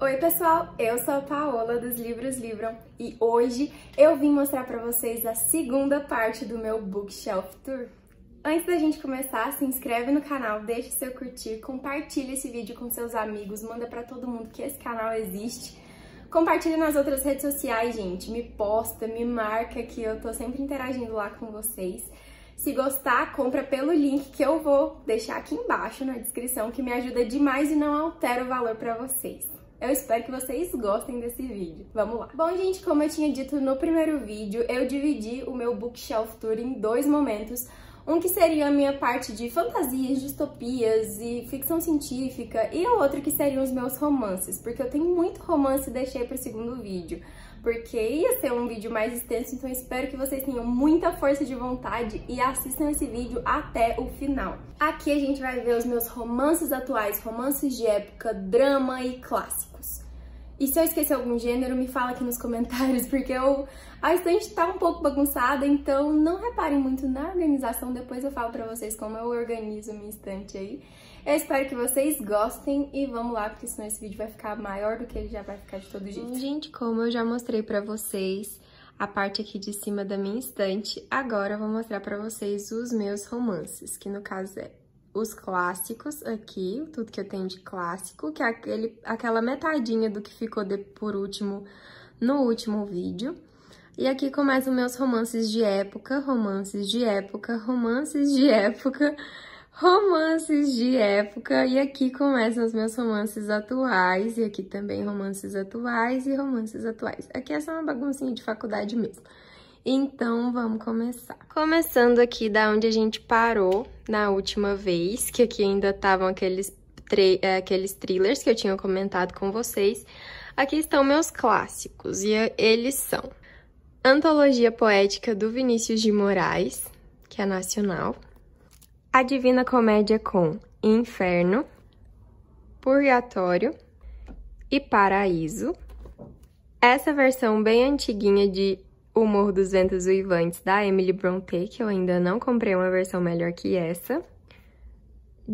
Oi pessoal, eu sou a Paola dos Livros Livram e hoje eu vim mostrar para vocês a segunda parte do meu Bookshelf Tour. Antes da gente começar, se inscreve no canal, deixa seu curtir, compartilha esse vídeo com seus amigos, manda para todo mundo que esse canal existe. Compartilha nas outras redes sociais, gente, me posta, me marca que eu tô sempre interagindo lá com vocês. Se gostar, compra pelo link que eu vou deixar aqui embaixo na descrição, que me ajuda demais e não altera o valor para vocês. Eu espero que vocês gostem desse vídeo. Vamos lá! Bom, gente, como eu tinha dito no primeiro vídeo, eu dividi o meu bookshelf tour em dois momentos. Um que seria a minha parte de fantasias, distopias e ficção científica, e o outro que seriam os meus romances, porque eu tenho muito romance e deixei para o segundo vídeo porque ia ser um vídeo mais extenso, então espero que vocês tenham muita força de vontade e assistam esse vídeo até o final. Aqui a gente vai ver os meus romances atuais, romances de época, drama e clássico. E se eu esquecer algum gênero, me fala aqui nos comentários, porque eu, a estante tá um pouco bagunçada, então não reparem muito na organização, depois eu falo pra vocês como eu organizo minha estante aí. Eu espero que vocês gostem e vamos lá, porque senão esse vídeo vai ficar maior do que ele já vai ficar de todo jeito. Hum, gente, como eu já mostrei pra vocês a parte aqui de cima da minha estante, agora eu vou mostrar pra vocês os meus romances, que no caso é os clássicos aqui, tudo que eu tenho de clássico, que é aquele, aquela metadinha do que ficou de, por último no último vídeo. E aqui começam meus romances de época, romances de época, romances de época, romances de época. E aqui começam os meus romances atuais, e aqui também romances atuais e romances atuais. Aqui é só uma baguncinha de faculdade mesmo. Então, vamos começar. Começando aqui da onde a gente parou na última vez, que aqui ainda estavam aqueles, é, aqueles thrillers que eu tinha comentado com vocês. Aqui estão meus clássicos, e eles são Antologia Poética do Vinícius de Moraes, que é nacional, A Divina Comédia com Inferno, Purgatório e Paraíso, essa versão bem antiguinha de o Morro dos Ventos Uivantes, da Emily Brontë, que eu ainda não comprei uma versão melhor que essa.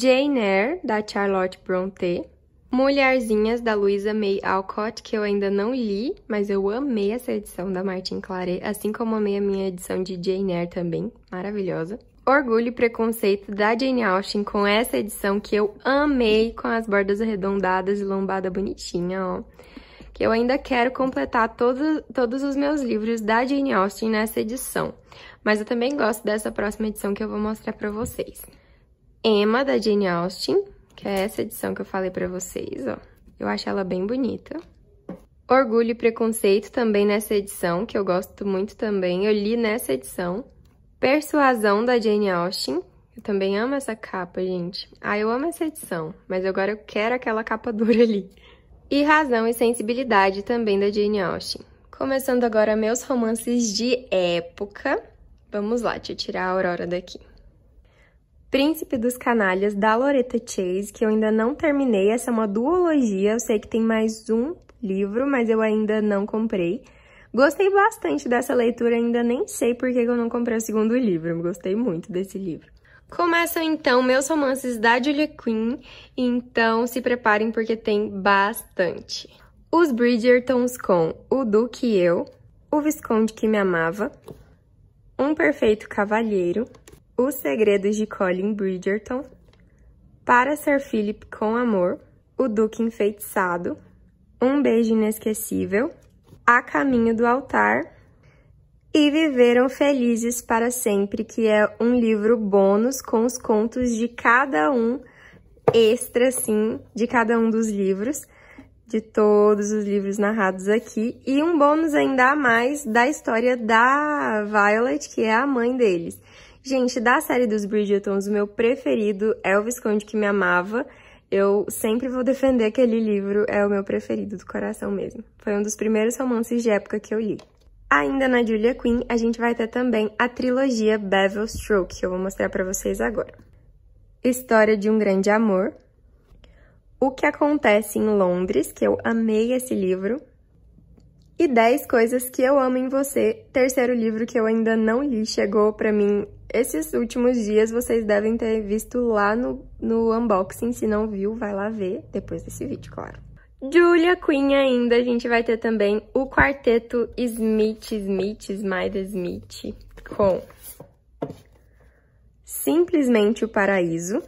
Jane Eyre, da Charlotte Brontë. Mulherzinhas, da Louisa May Alcott, que eu ainda não li, mas eu amei essa edição da Martin Claret, assim como amei a minha edição de Jane Eyre também, maravilhosa. Orgulho e Preconceito, da Jane Austen, com essa edição que eu amei, com as bordas arredondadas e lombada bonitinha, ó que eu ainda quero completar todo, todos os meus livros da Jane Austen nessa edição, mas eu também gosto dessa próxima edição que eu vou mostrar para vocês. Emma, da Jane Austen, que é essa edição que eu falei para vocês, ó. Eu acho ela bem bonita. Orgulho e Preconceito, também nessa edição, que eu gosto muito também, eu li nessa edição. Persuasão, da Jane Austen, eu também amo essa capa, gente. Ah, eu amo essa edição, mas agora eu quero aquela capa dura ali e Razão e Sensibilidade, também da Jane Austen. Começando agora meus romances de época. Vamos lá, deixa eu tirar a Aurora daqui. Príncipe dos Canalhas, da Loretta Chase, que eu ainda não terminei. Essa é uma duologia, eu sei que tem mais um livro, mas eu ainda não comprei. Gostei bastante dessa leitura, ainda nem sei por que eu não comprei o segundo livro, gostei muito desse livro. Começam então meus romances da Julia Quinn, então se preparem porque tem bastante. Os Bridgertons com O Duque e Eu, O Visconde que Me Amava, Um Perfeito Cavalheiro, Os Segredos de Colin Bridgerton, Para Ser Philip com Amor, O Duque Enfeitiçado, Um Beijo Inesquecível, A Caminho do Altar e viveram felizes para sempre, que é um livro bônus com os contos de cada um, extra sim, de cada um dos livros, de todos os livros narrados aqui, e um bônus ainda a mais da história da Violet, que é a mãe deles. Gente, da série dos Bridgertons, o meu preferido é o Visconde que me amava. Eu sempre vou defender aquele livro, é o meu preferido do coração mesmo. Foi um dos primeiros romances de época que eu li. Ainda na Julia Quinn, a gente vai ter também a trilogia Bevel Stroke, que eu vou mostrar para vocês agora. História de um Grande Amor, O que Acontece em Londres, que eu amei esse livro, e 10 Coisas que Eu Amo em Você, terceiro livro que eu ainda não li, chegou para mim esses últimos dias, vocês devem ter visto lá no, no unboxing, se não viu, vai lá ver, depois desse vídeo, claro. Julia Queen ainda, a gente vai ter também o quarteto Smith, Smith, Smythe Smith, com Simplesmente o Paraíso,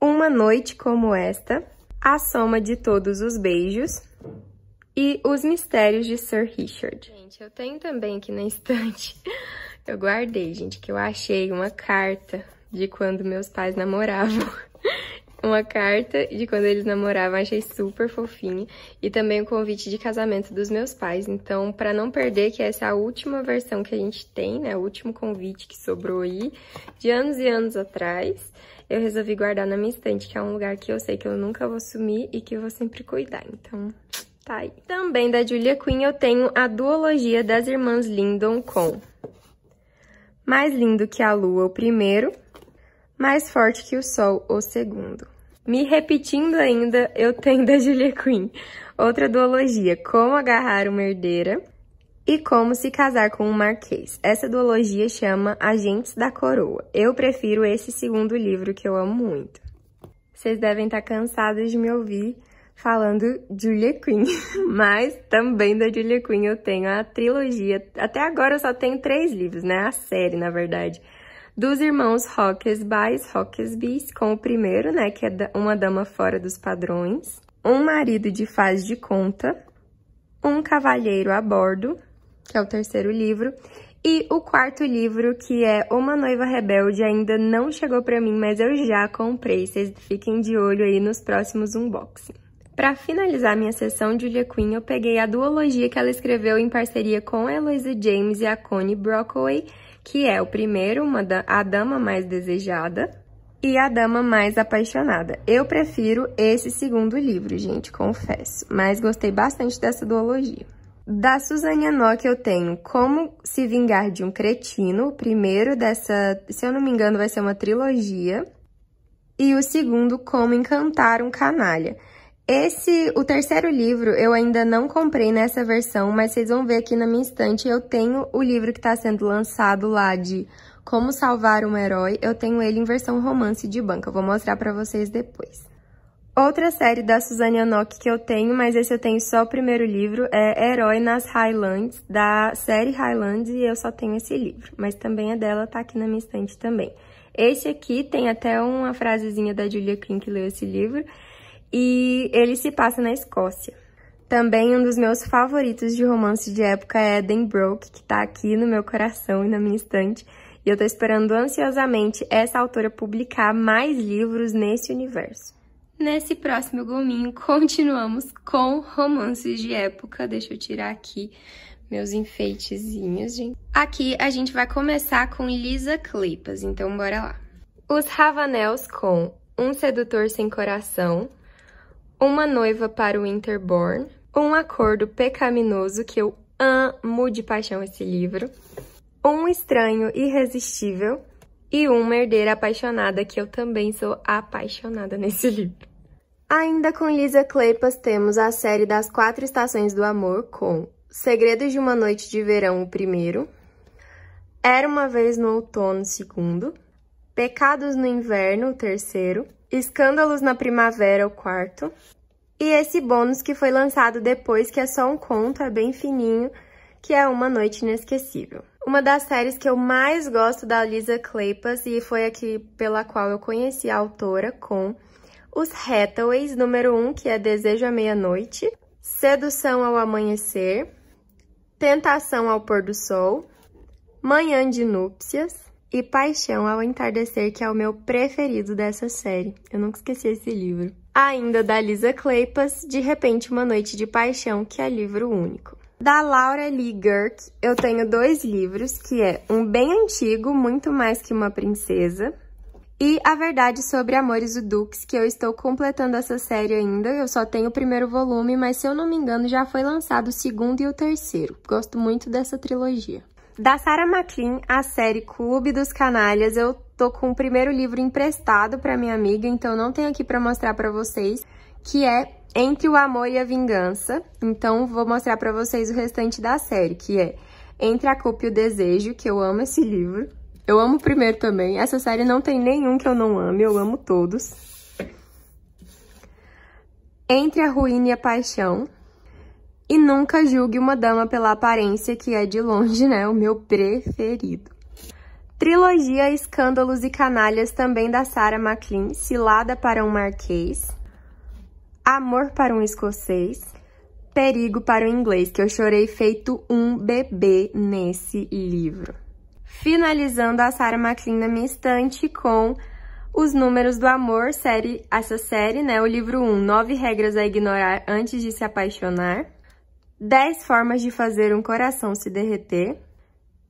Uma Noite Como Esta, A Soma de Todos os Beijos e Os Mistérios de Sir Richard. Gente, eu tenho também aqui na estante, eu guardei, gente, que eu achei uma carta de quando meus pais namoravam. uma carta de quando eles namoravam, achei super fofinho e também o um convite de casamento dos meus pais. Então, para não perder que essa é a última versão que a gente tem, né, o último convite que sobrou aí, de anos e anos atrás, eu resolvi guardar na minha estante, que é um lugar que eu sei que eu nunca vou sumir e que eu vou sempre cuidar. Então, tá aí. Também da Julia Quinn eu tenho a duologia das irmãs Lindon com Mais Lindo que a Lua, o primeiro, mais forte que o sol, o segundo. Me repetindo ainda, eu tenho da Julia Quinn, outra duologia, Como Agarrar uma Herdeira e Como Se Casar com um Marquês. Essa duologia chama Agentes da Coroa. Eu prefiro esse segundo livro, que eu amo muito. Vocês devem estar cansados de me ouvir falando Julia Quinn, mas também da Julia Quinn eu tenho a trilogia. Até agora eu só tenho três livros, né? A série, na verdade dos irmãos Hawkesby, Hawkesby, com o primeiro, né, que é uma dama fora dos padrões, um marido de faz de conta, um cavalheiro a bordo, que é o terceiro livro, e o quarto livro, que é Uma Noiva Rebelde, ainda não chegou para mim, mas eu já comprei. Vocês fiquem de olho aí nos próximos unboxing. Para finalizar minha sessão de Julia Quinn, eu peguei a duologia que ela escreveu em parceria com a Eloisa James e a Connie Brockway, que é o primeiro, uma da a dama mais desejada e a dama mais apaixonada. Eu prefiro esse segundo livro, gente, confesso, mas gostei bastante dessa duologia. Da Suzane Nock eu tenho Como se vingar de um cretino, o primeiro dessa, se eu não me engano, vai ser uma trilogia, e o segundo Como encantar um canalha. Esse, o terceiro livro, eu ainda não comprei nessa versão, mas vocês vão ver aqui na minha estante, eu tenho o livro que está sendo lançado lá de Como Salvar um Herói, eu tenho ele em versão romance de banca, eu vou mostrar para vocês depois. Outra série da Suzane Anok que eu tenho, mas esse eu tenho só o primeiro livro, é Herói nas Highlands, da série Highlands, e eu só tenho esse livro, mas também a é dela tá aqui na minha estante também. Esse aqui tem até uma frasezinha da Julia Quinn que leu esse livro, e ele se passa na Escócia. Também um dos meus favoritos de romance de época é Dan Broke, que está aqui no meu coração e na minha estante, e eu estou esperando ansiosamente essa autora publicar mais livros nesse universo. Nesse próximo gominho, continuamos com romances de época. Deixa eu tirar aqui meus enfeitezinhos, gente. Aqui a gente vai começar com Lisa Clipas. então bora lá. Os Ravanels com Um Sedutor Sem Coração, uma Noiva para o Winterborn, Um Acordo Pecaminoso, que eu amo de paixão esse livro, Um Estranho Irresistível e Uma Herdeira Apaixonada, que eu também sou apaixonada nesse livro. Ainda com Lisa Kleypas temos a série das Quatro Estações do Amor com Segredos de uma Noite de Verão, o primeiro, Era uma Vez no Outono, o segundo, Pecados no Inverno, o terceiro, Escândalos na Primavera, o quarto, e esse bônus que foi lançado depois, que é só um conto, é bem fininho, que é Uma Noite Inesquecível. Uma das séries que eu mais gosto da Lisa Kleypas e foi aqui pela qual eu conheci a autora com Os Hathaways, número 1, um, que é Desejo à Meia-Noite, Sedução ao Amanhecer, Tentação ao Pôr do Sol, Manhã de Núpcias e Paixão ao Entardecer, que é o meu preferido dessa série. Eu nunca esqueci esse livro ainda da Lisa Kleypas, De Repente Uma Noite de Paixão, que é livro único. Da Laura Lee Girk, eu tenho dois livros, que é um bem antigo, Muito Mais Que Uma Princesa, e A Verdade Sobre Amores do dukes que eu estou completando essa série ainda, eu só tenho o primeiro volume, mas se eu não me engano já foi lançado o segundo e o terceiro. Gosto muito dessa trilogia. Da Sara Maclin, a série Clube dos Canalhas, eu tô com o primeiro livro emprestado para minha amiga, então não tenho aqui para mostrar para vocês, que é Entre o Amor e a Vingança. Então vou mostrar para vocês o restante da série, que é Entre a Culpa e o Desejo, que eu amo esse livro. Eu amo o primeiro também. Essa série não tem nenhum que eu não ame, eu amo todos. Entre a Ruína e a Paixão, e nunca julgue uma dama pela aparência, que é de longe, né, o meu preferido. Trilogia Escândalos e Canalhas, também da Sarah McLean, Cilada para um Marquês, Amor para um Escocês, Perigo para o Inglês, que eu chorei feito um bebê nesse livro. Finalizando a Sarah McLean na minha estante com Os Números do Amor, série, essa série, né? O livro 1, Nove Regras a Ignorar Antes de Se Apaixonar. 10 formas de fazer um coração se derreter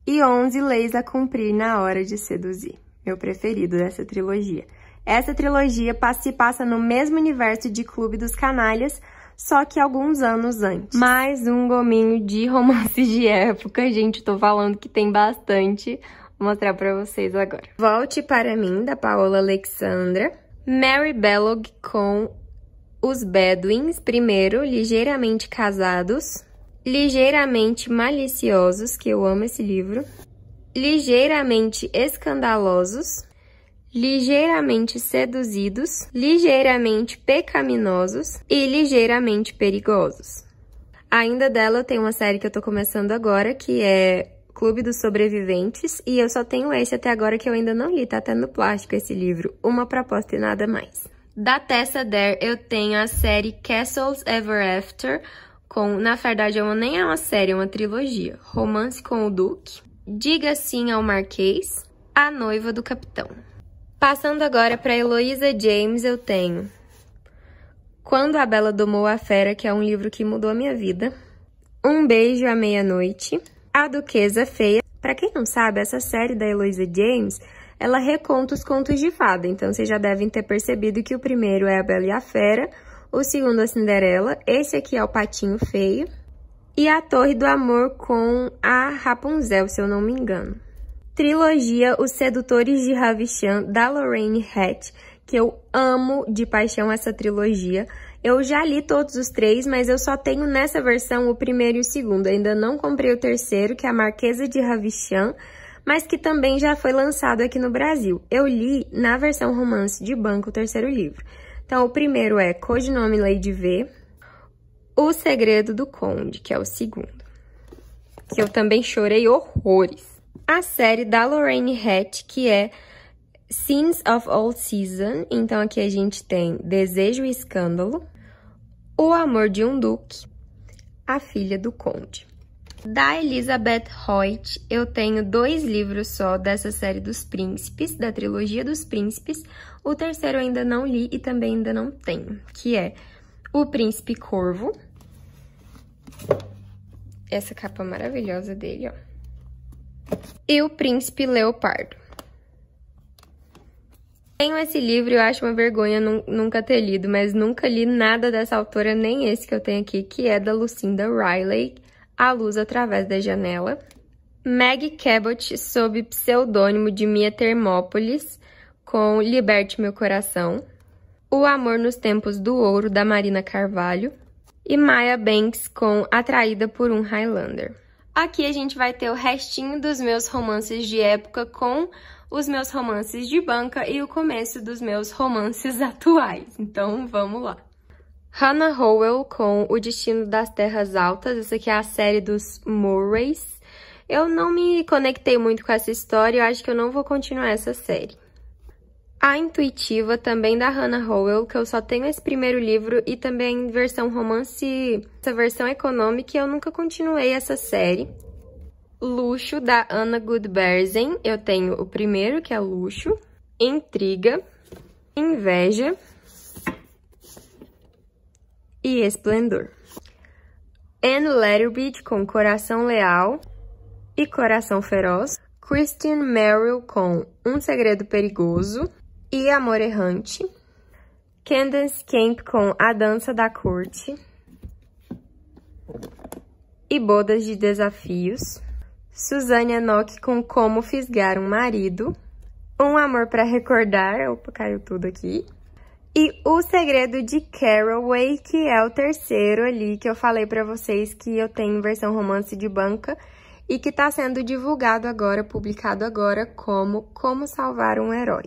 e 11 leis a cumprir na hora de seduzir, meu preferido dessa trilogia. Essa trilogia se passa no mesmo universo de Clube dos Canalhas, só que alguns anos antes. Mais um gominho de romance de época, gente, tô falando que tem bastante, vou mostrar pra vocês agora. Volte para mim, da Paola Alexandra, Mary Bellog com os Bedouins, primeiro, ligeiramente casados, ligeiramente maliciosos, que eu amo esse livro, ligeiramente escandalosos, ligeiramente seduzidos, ligeiramente pecaminosos e ligeiramente perigosos. Ainda dela tem uma série que eu tô começando agora, que é Clube dos Sobreviventes, e eu só tenho esse até agora que eu ainda não li, tá até no plástico esse livro, Uma Proposta e Nada Mais. Da Tessa Dare eu tenho a série Castles Ever After, com, na verdade, é nem é uma série, é uma trilogia. Romance com o Duque, Diga Sim ao Marquês, A Noiva do Capitão. Passando agora para Heloísa James, eu tenho Quando a Bela Domou a Fera, que é um livro que mudou a minha vida, Um Beijo à Meia-Noite, A Duquesa Feia. Para quem não sabe, essa série da Heloísa James ela reconta os contos de fada. Então, vocês já devem ter percebido que o primeiro é a Bela e a Fera, o segundo é a Cinderela, esse aqui é o Patinho Feio, e a Torre do Amor com a Rapunzel, se eu não me engano. Trilogia Os Sedutores de Ravichan, da Lorraine Hatch, que eu amo de paixão essa trilogia. Eu já li todos os três, mas eu só tenho nessa versão o primeiro e o segundo. Ainda não comprei o terceiro, que é a Marquesa de Ravichan, mas que também já foi lançado aqui no Brasil. Eu li na versão romance de banco o terceiro livro. Então, o primeiro é Codinome Lady V, O Segredo do Conde, que é o segundo, que eu também chorei horrores. A série da Lorraine Hatch, que é Scenes of All Season, então aqui a gente tem Desejo e Escândalo, O Amor de um Duque, A Filha do Conde. Da Elizabeth Hoyt, eu tenho dois livros só dessa série dos príncipes, da trilogia dos príncipes. O terceiro eu ainda não li e também ainda não tenho, que é O Príncipe Corvo. Essa capa maravilhosa dele, ó. E O Príncipe Leopardo. Tenho esse livro e eu acho uma vergonha nunca ter lido, mas nunca li nada dessa autora, nem esse que eu tenho aqui, que é da Lucinda Riley, a luz através da janela. Maggie Cabot, sob pseudônimo de Mia Termópolis, com Liberte Meu Coração. O Amor nos Tempos do Ouro, da Marina Carvalho. E Maya Banks, com Atraída por um Highlander. Aqui a gente vai ter o restinho dos meus romances de época com os meus romances de banca e o começo dos meus romances atuais. Então, vamos lá! Hannah Howell com O Destino das Terras Altas. Essa aqui é a série dos Murrays. Eu não me conectei muito com essa história, eu acho que eu não vou continuar essa série. A Intuitiva, também da Hannah Howell, que eu só tenho esse primeiro livro, e também versão romance, essa versão econômica, eu nunca continuei essa série. Luxo, da Anna Goodberzen, eu tenho o primeiro, que é Luxo. Intriga. Inveja e Esplendor. Anne Letterbeat com Coração Leal e Coração Feroz. Christian Merrill com Um Segredo Perigoso e Amor Errante. Candace Camp com A Dança da Corte e Bodas de Desafios. Suzane Nock com Como Fisgar um Marido. Um Amor para Recordar. Opa, caiu tudo aqui. E o segredo de Caraway, que é o terceiro ali que eu falei para vocês que eu tenho versão romance de banca e que está sendo divulgado agora, publicado agora, como Como Salvar um Herói.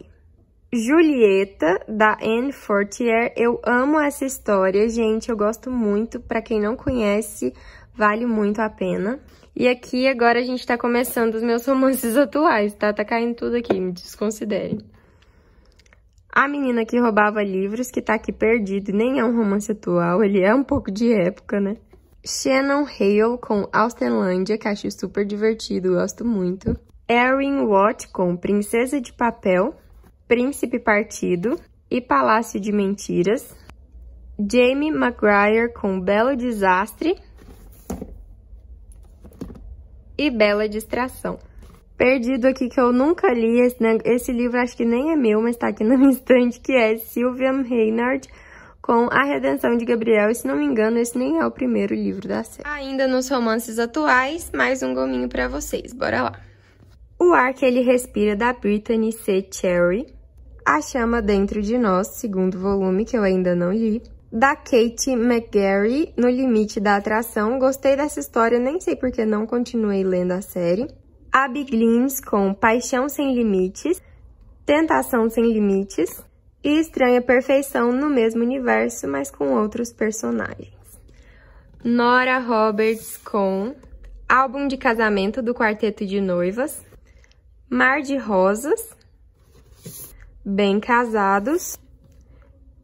Julieta, da Anne Fortier, eu amo essa história, gente, eu gosto muito, para quem não conhece, vale muito a pena. E aqui agora a gente tá começando os meus romances atuais, tá? Tá caindo tudo aqui, me desconsiderem. A Menina que Roubava Livros, que tá aqui perdido, nem é um romance atual, ele é um pouco de época, né? Shannon Hale com Austenlândia, que acho super divertido, gosto muito. Erin Watt com Princesa de Papel, Príncipe Partido e Palácio de Mentiras. Jamie McGuire com Belo Desastre e Bela Distração perdido aqui que eu nunca li. Esse, né? esse livro acho que nem é meu, mas tá aqui na minha estante, que é Sylvia Reynard com A Redenção de Gabriel. E se não me engano, esse nem é o primeiro livro da série. Ainda nos romances atuais, mais um gominho para vocês. Bora lá. O Ar que Ele Respira, da Brittany C. Cherry. A Chama Dentro de Nós, segundo volume, que eu ainda não li. Da Kate McGarry, No Limite da Atração. Gostei dessa história, nem sei porque não continuei lendo a série. Abiglins com Paixão Sem Limites, Tentação Sem Limites e Estranha Perfeição no mesmo universo, mas com outros personagens. Nora Roberts com Álbum de Casamento do Quarteto de Noivas, Mar de Rosas, Bem Casados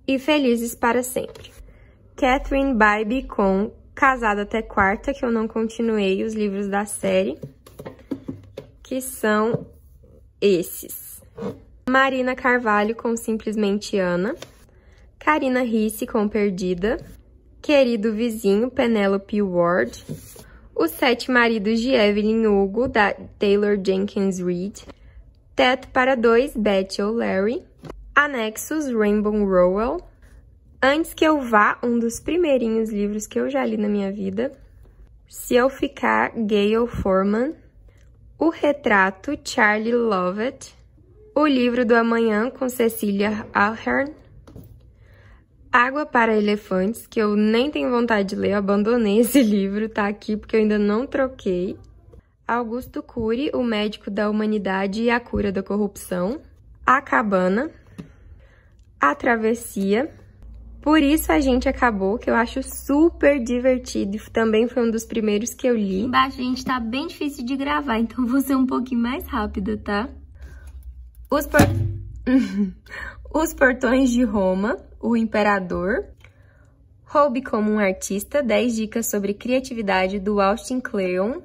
e Felizes para Sempre. Catherine Bybee com casado até Quarta, que eu não continuei os livros da série que são esses. Marina Carvalho com Simplesmente Ana. Karina Risse com Perdida. Querido Vizinho, Penelope Ward. Os Sete Maridos de Evelyn Hugo, da Taylor Jenkins Reid. Teto para Dois, Betty O'Leary. Anexos, Rainbow Rowell. Antes que eu vá, um dos primeirinhos livros que eu já li na minha vida. Se eu ficar, Gail Forman. O Retrato, Charlie Lovett. O Livro do Amanhã, com Cecília Ahern. Água para Elefantes, que eu nem tenho vontade de ler, eu abandonei esse livro, tá aqui porque eu ainda não troquei. Augusto Cury, O Médico da Humanidade e a Cura da Corrupção. A Cabana. A Travessia. Por isso a gente acabou, que eu acho super divertido. Também foi um dos primeiros que eu li. Embaixo, gente, tá bem difícil de gravar, então vou ser um pouquinho mais rápida, tá? Os, por... Os Portões de Roma, O Imperador, Roube como um Artista, 10 dicas sobre criatividade do Austin Cleon,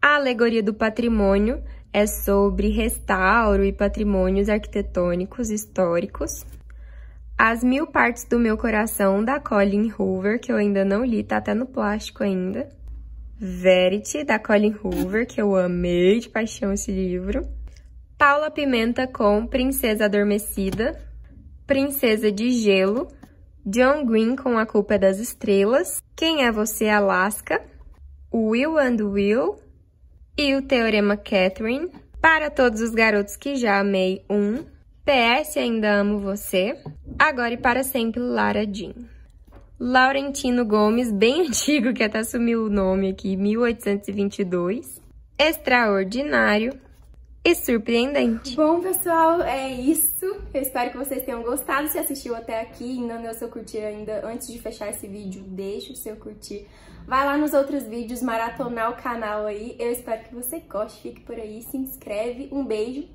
A Alegoria do Patrimônio é sobre restauro e patrimônios arquitetônicos históricos. As Mil Partes do Meu Coração, da Colin Hoover, que eu ainda não li, tá até no plástico ainda. Verity, da Colin Hoover, que eu amei de paixão esse livro. Paula Pimenta com Princesa Adormecida, Princesa de Gelo, John Green com A Culpa é das Estrelas, Quem é Você, Alaska, Will and Will e o Teorema Catherine. Para todos os garotos que já amei, um. PS Ainda Amo Você, Agora e para sempre, Lara Jean. Laurentino Gomes, bem antigo, que até sumiu o nome aqui, 1822. Extraordinário e surpreendente. Bom, pessoal, é isso. Eu espero que vocês tenham gostado. Se assistiu até aqui e não deu seu curtir ainda, antes de fechar esse vídeo, deixa o seu curtir. Vai lá nos outros vídeos, maratonar o canal aí. Eu espero que você goste, fique por aí, se inscreve. Um beijo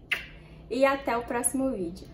e até o próximo vídeo.